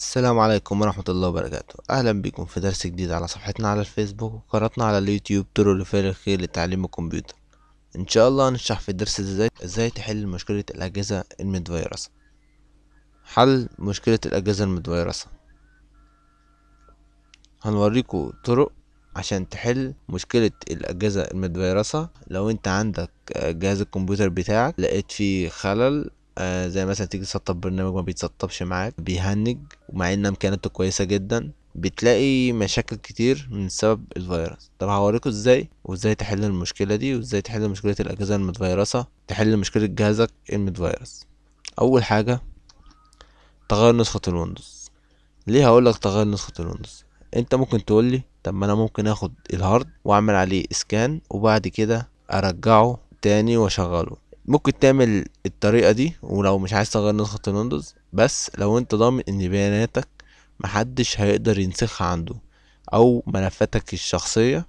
السلام عليكم ورحمة الله وبركاته أهلا بكم في درس جديد على صفحتنا على الفيسبوك وقناتنا على اليوتيوب طرق لفعل الخير لتعليم الكمبيوتر إن شاء الله هنشرح في الدرس ازاي ازاي تحل مشكلة الأجهزة المتفيروسة حل مشكلة الأجهزة المتفيروسة هنوريكم طرق عشان تحل مشكلة الأجهزة المتفيروسة لو أنت عندك جهاز الكمبيوتر بتاعك لقيت فيه خلل آه زي مثلا تيجي تسطب برنامج ما بيتسطبش معاك بيهنج ومع ان امكاناته كويسه جدا بتلاقي مشاكل كتير من سبب الفيروس طب هوريكم ازاي وازاي تحل المشكله دي وازاي تحل مشكله الاجهزه المتفيرسه تحل مشكله جهازك المتفيرس اول حاجه تغير نسخه الويندوز ليه هقولك تغير نسخه الويندوز انت ممكن تقولي طب ما انا ممكن اخد الهارد واعمل عليه اسكان وبعد كده ارجعه تاني واشغله ممكن تعمل الطريقة دي ولو مش عايز تغير نسخة الويندوز بس لو انت ضامن ان بياناتك محدش هيقدر ينسخها عنده او ملفاتك الشخصية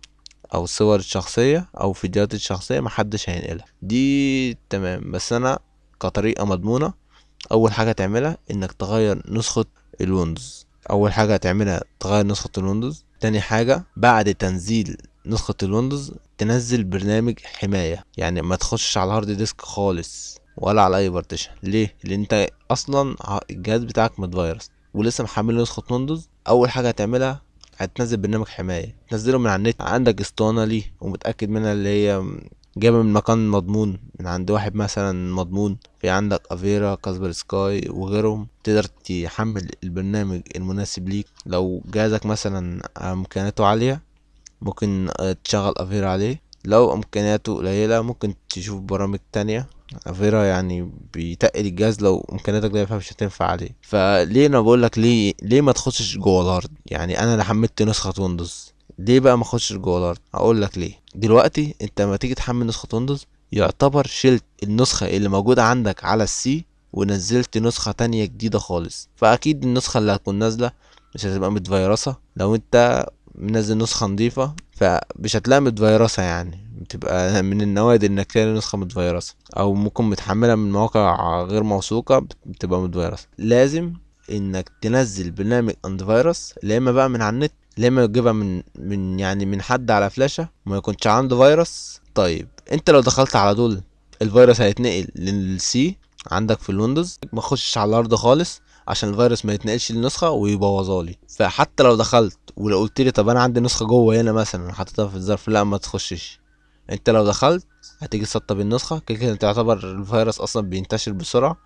او صور الشخصية او فيديوهات الشخصية محدش هينقلها دي تمام بس انا كطريقة مضمونة اول حاجة تعملها انك تغير نسخة الويندوز اول حاجة هتعملها تغير نسخة الويندوز تاني حاجة بعد تنزيل نسخة الويندوز تنزل برنامج حماية يعني ما تخشش على الهارد ديسك خالص ولا على اي بارتيشن ليه لان انت اصلا الجهاز بتاعك متفيروس ولسه محمل نسخة ويندوز اول حاجة هتعملها هتنزل برنامج حماية تنزله من على النت عندك اسطوانة ليه ومتأكد منها اللي هي جايبه من مكان مضمون من عند واحد مثلا مضمون في عندك افيرا كاسبر سكاي وغيرهم تقدر تحمل البرنامج المناسب ليك لو جهازك مثلا امكانياته عاليه ممكن آه، تشغل افيرا عليه لو امكانياته قليله ممكن تشوف برامج تانية افيرا يعني بيتقل الجهاز لو امكانياتك ضعيفه مش هتنفع عليه فليه انا بقول لك ليه ليه ما تخشش جوه الارض يعني انا اللي حملت نسخه ويندوز ليه بقى ما اخشش جوه الارض اقول لك ليه دلوقتي انت لما تيجي تحمل نسخه ويندوز يعتبر شلت النسخه اللي موجوده عندك على السي ونزلت نسخه تانية جديده خالص فاكيد النسخه اللي هتكون نازله مش هتبقى متفيرسه لو انت منزل نسخة نظيفة فمش هتلاقيها متفيرسة يعني بتبقى من النوادر انك تلاقي نسخة متفيرسة او ممكن متحملها من مواقع غير موثوقة بتبقى متفيرسة لازم انك تنزل برنامج انتي فيروس لا اما بقى من على النت لا اما تجيبها من من يعني من حد على فلاشة ما يكونش عنده فيروس طيب انت لو دخلت على دول الفيروس هيتنقل للسي عندك في الويندوز ما تخشش على الارض خالص عشان الفيروس ما يتنقلش للنسخه ويبوظها لي فحتى لو دخلت ولو قلت لي طب انا عندي نسخه جوه هنا مثلا حطيتها في الظرف لا ما تخشش انت لو دخلت هتيجي تسطب النسخه كده كده تعتبر الفيروس اصلا بينتشر بسرعه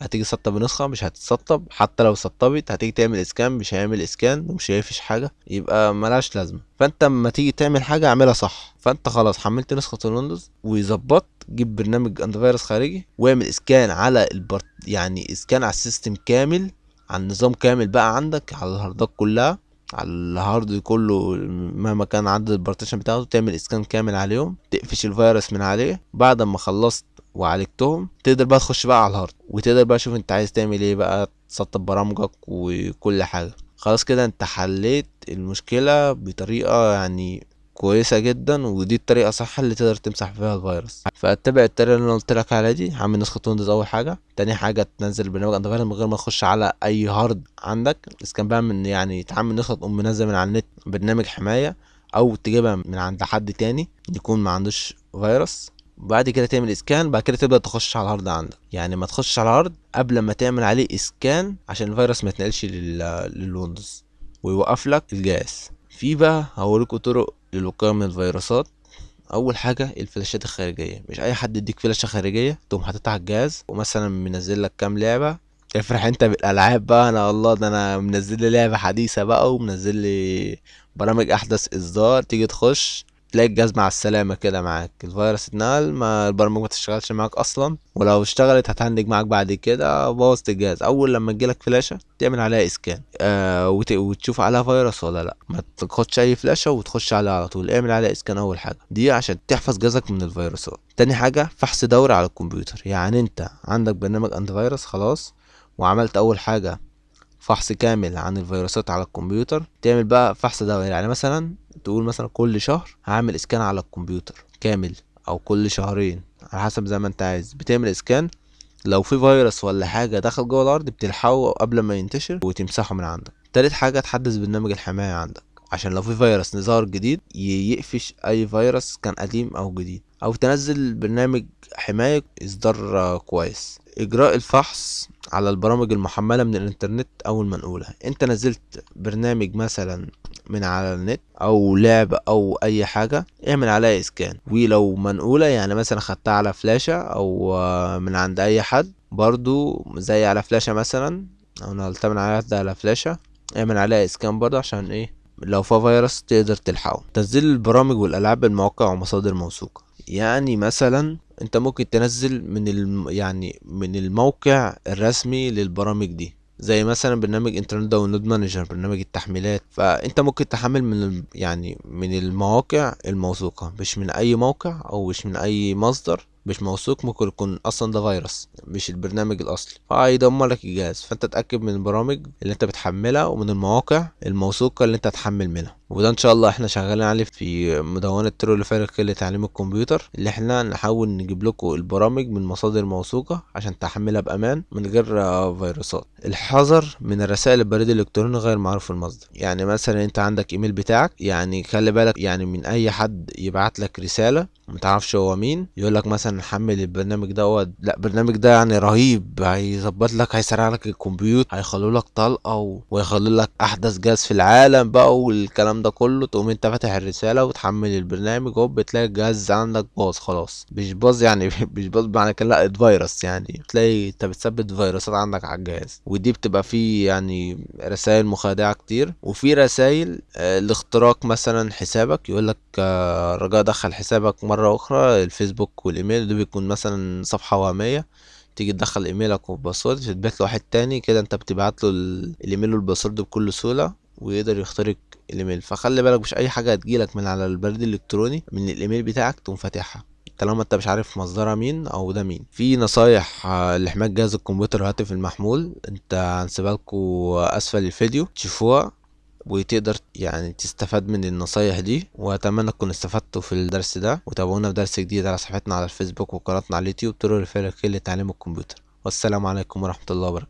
هتيجي تسطب النسخه مش هتتسطب حتى لو سطبت هتيجي تعمل اسكان مش هيعمل اسكان ومش هيفش حاجه يبقى ملهاش لازمه فانت اما تيجي تعمل حاجه اعملها صح فانت خلاص حملت نسخه الويندوز وظبطت جيب برنامج انت فيروس خارجي واعمل اسكان على البرت يعني اسكان على السيستم كامل على النظام كامل بقى عندك على الهاردات كلها على الهارد كله مهما كان عدد البارتيشن بتاعته تعمل اسكان كامل عليهم تقفش الفيروس من عليه بعد ما خلصت وعالجتهم تقدر بقى تخش بقى على الهارد وتقدر بقى تشوف انت عايز تعمل ايه بقى تسطب برامجك وكل حاجه خلاص كده انت حليت المشكله بطريقه يعني كويسة جدا ودي الطريقة صح اللي تقدر تمسح فيها الفيروس فاتبع الطريقة اللي انا قلت لك عليها دي عامل نسخة ويندوز اول حاجة تاني حاجة تنزل برنامج انت من غير ما تخش على اي هارد عندك بس كان بقى من يعني تعمل نسخة تقوم منزل من على النت برنامج حماية او تجيبها من عند حد تاني يكون ما عندوش فيروس بعد كده تعمل اسكان بعد كده تبدا تخش على الهارد عندك يعني ما تخش على الهارد قبل ما تعمل عليه اسكان عشان الفيروس ما يتنقلش للويندوز ويوقف لك الجهاز في بقى هوريكم طرق للوقاية من الفيروسات اول حاجه الفلاشات الخارجيه مش اي حد يديك فلاشه خارجيه تقوم حاططها على الجهاز ومثلا منزل لك كام لعبه افرح انت بالالعاب بقى انا الله ده انا منزل لي لعبه حديثه بقى ومنزل لي برامج احدث اصدار تيجي تخش تلاقي الجهاز مع السلامة كده معاك الفيروس اتنقل ما البرمجة ما تشتغلش معاك أصلا ولو اشتغلت هتهنج معاك بعد كده بوظت الجهاز أول لما تجيلك فلاشة تعمل عليها اسكان آه وتشوف عليها فيروس ولا لا ما تاخدش أي فلاشة وتخش عليها على طول اعمل عليها اسكان أول حاجة دي عشان تحفظ جهازك من الفيروسات تاني حاجة فحص دوري على الكمبيوتر يعني أنت عندك برنامج أنت فيروس خلاص وعملت أول حاجة فحص كامل عن الفيروسات على الكمبيوتر تعمل بقى فحص دوري يعني مثلا تقول مثلا كل شهر هعمل اسكان على الكمبيوتر كامل او كل شهرين على حسب زي ما انت عايز بتعمل اسكان لو في فيروس ولا حاجه دخل جوه الارض بتلحقه قبل ما ينتشر وتمسحه من عندك تالت حاجه تحدث برنامج الحمايه عندك عشان لو في فيروس ظهر جديد يقفش اي فيروس كان قديم او جديد او تنزل برنامج حمايه اصدار كويس اجراء الفحص على البرامج المحملة من الانترنت او المنقولة انت نزلت برنامج مثلا من على النت او لعبة او اي حاجة اعمل عليها اسكان ولو منقولة يعني مثلا خدتها على فلاشة او من عند اي حد برضو زي على فلاشة مثلا او نقلتها من على على فلاشة اعمل عليها اسكان برضو عشان ايه لو في فيروس تقدر تلحقه تنزيل البرامج والالعاب بالمواقع ومصادر موثوقة يعني مثلا انت ممكن تنزل من يعني من الموقع الرسمي للبرامج دي زي مثلا برنامج انترنت داونلود مانجر برنامج التحميلات فانت ممكن تحمل من يعني من المواقع الموثوقة مش من اي موقع او مش من اي مصدر مش موثوق ممكن يكون اصلا ده فيروس مش البرنامج الاصلي فهيدمر لك الجهاز فانت تاكد من البرامج اللي انت بتحملها ومن المواقع الموثوقه اللي انت هتحمل منها وده ان شاء الله احنا شغالين عليه في مدونه ترول فارق لتعليم الكمبيوتر اللي احنا نحاول نجيب لكم البرامج من مصادر موثوقه عشان تحملها بامان من غير فيروسات الحذر من الرسائل البريد الالكتروني غير معروف المصدر يعني مثلا انت عندك ايميل بتاعك يعني خلي بالك يعني من اي حد يبعت لك رساله متعرفش هو مين يقول لك مثلا حمل البرنامج دوت لا البرنامج ده يعني رهيب هيظبط لك هيسرع لك الكمبيوتر هيخلو لك طلقه وهيخلوا لك احدث جهاز في العالم بقى والكلام الكلام ده كله تقوم انت فاتح الرساله وتحمل البرنامج هوب بتلاقي الجهاز عندك باظ خلاص مش باظ يعني مش باظ بمعنى كده لا فيروس يعني تلاقي انت بتثبت فيروسات عندك على الجهاز ودي بتبقى فيه يعني رسائل مخادعه كتير وفي رسائل آه، لاختراق مثلا حسابك يقول لك آه، رجاء دخل حسابك مره اخرى الفيسبوك والايميل ده بيكون مثلا صفحه وهميه تيجي تدخل ايميلك وباسورد تتبعت لواحد تاني كده انت بتبعت له الايميل والباسورد بكل سهوله ويقدر يخترق الايميل فخلي بالك مش اي حاجه هتجيلك من على البريد الالكتروني من الايميل بتاعك تقوم فاتحها طالما انت مش عارف مصدرها مين او ده مين في نصايح آه، لحماية جهاز الكمبيوتر والهاتف المحمول انت هنسيبها لكم اسفل الفيديو تشوفوها وتقدر يعني تستفاد من النصايح دي واتمنى تكونوا استفدتوا في الدرس ده وتابعونا في درس جديد على صفحتنا على الفيسبوك وقناتنا على اليوتيوب ترو ريفير لتعليم الكمبيوتر والسلام عليكم ورحمة الله وبركاته